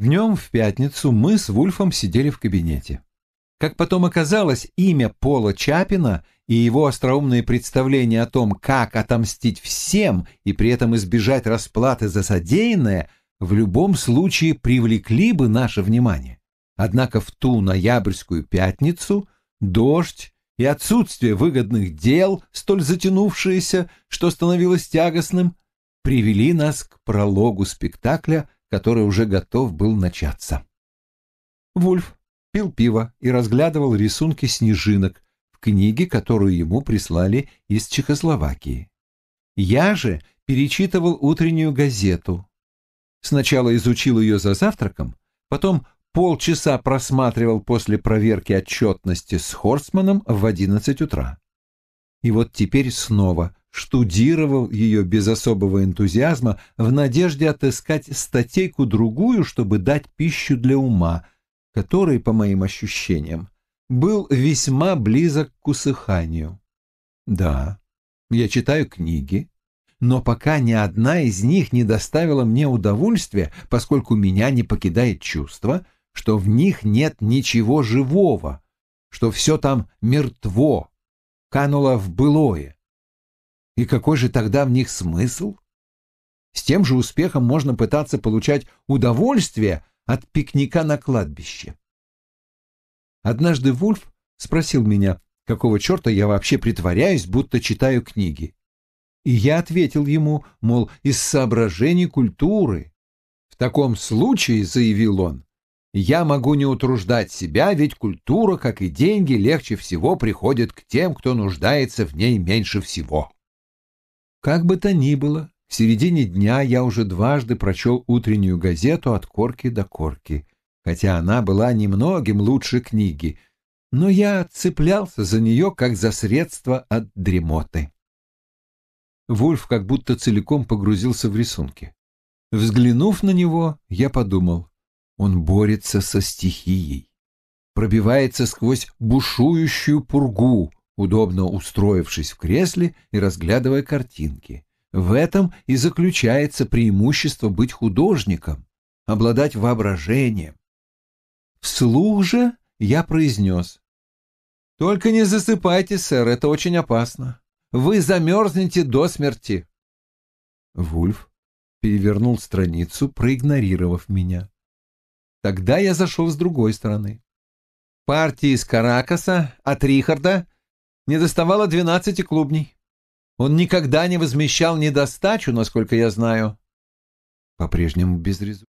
Днем в пятницу мы с Вульфом сидели в кабинете. Как потом оказалось, имя Пола Чапина и его остроумные представления о том, как отомстить всем и при этом избежать расплаты за содеянное, в любом случае привлекли бы наше внимание. Однако в ту ноябрьскую пятницу дождь и отсутствие выгодных дел, столь затянувшиеся, что становилось тягостным, привели нас к прологу спектакля который уже готов был начаться. Вульф пил пиво и разглядывал рисунки снежинок в книге, которую ему прислали из Чехословакии. Я же перечитывал утреннюю газету. Сначала изучил ее за завтраком, потом полчаса просматривал после проверки отчетности с Хорсманом в одиннадцать утра. И вот теперь снова штудировал ее без особого энтузиазма в надежде отыскать статейку другую, чтобы дать пищу для ума, который, по моим ощущениям, был весьма близок к усыханию. Да, я читаю книги, но пока ни одна из них не доставила мне удовольствия, поскольку меня не покидает чувство, что в них нет ничего живого, что все там мертво, кануло в былое. И какой же тогда в них смысл? С тем же успехом можно пытаться получать удовольствие от пикника на кладбище. Однажды Вульф спросил меня, какого черта я вообще притворяюсь, будто читаю книги. И я ответил ему, мол, из соображений культуры. В таком случае, заявил он, я могу не утруждать себя, ведь культура, как и деньги, легче всего приходит к тем, кто нуждается в ней меньше всего. Как бы то ни было, в середине дня я уже дважды прочел утреннюю газету от корки до корки, хотя она была немногим лучше книги, но я цеплялся за нее как за средство от дремоты. Вульф как будто целиком погрузился в рисунки. Взглянув на него, я подумал, он борется со стихией, пробивается сквозь бушующую пургу, удобно устроившись в кресле и разглядывая картинки. В этом и заключается преимущество быть художником, обладать воображением. Вслух же я произнес. «Только не засыпайте, сэр, это очень опасно. Вы замерзнете до смерти». Вульф перевернул страницу, проигнорировав меня. Тогда я зашел с другой стороны. Партии из Каракаса от Рихарда не доставало двенадцати клубней. Он никогда не возмещал недостачу, насколько я знаю. По-прежнему без результата.